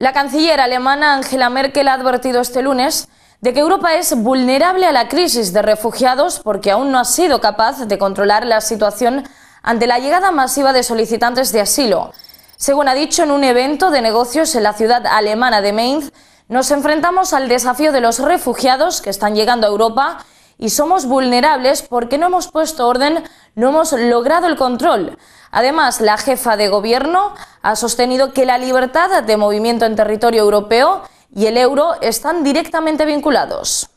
La canciller alemana Angela Merkel ha advertido este lunes de que Europa es vulnerable a la crisis de refugiados porque aún no ha sido capaz de controlar la situación ante la llegada masiva de solicitantes de asilo. Según ha dicho en un evento de negocios en la ciudad alemana de Mainz, nos enfrentamos al desafío de los refugiados que están llegando a Europa y somos vulnerables porque no hemos puesto orden, no hemos logrado el control. Además, la jefa de gobierno ha sostenido que la libertad de movimiento en territorio europeo y el euro están directamente vinculados.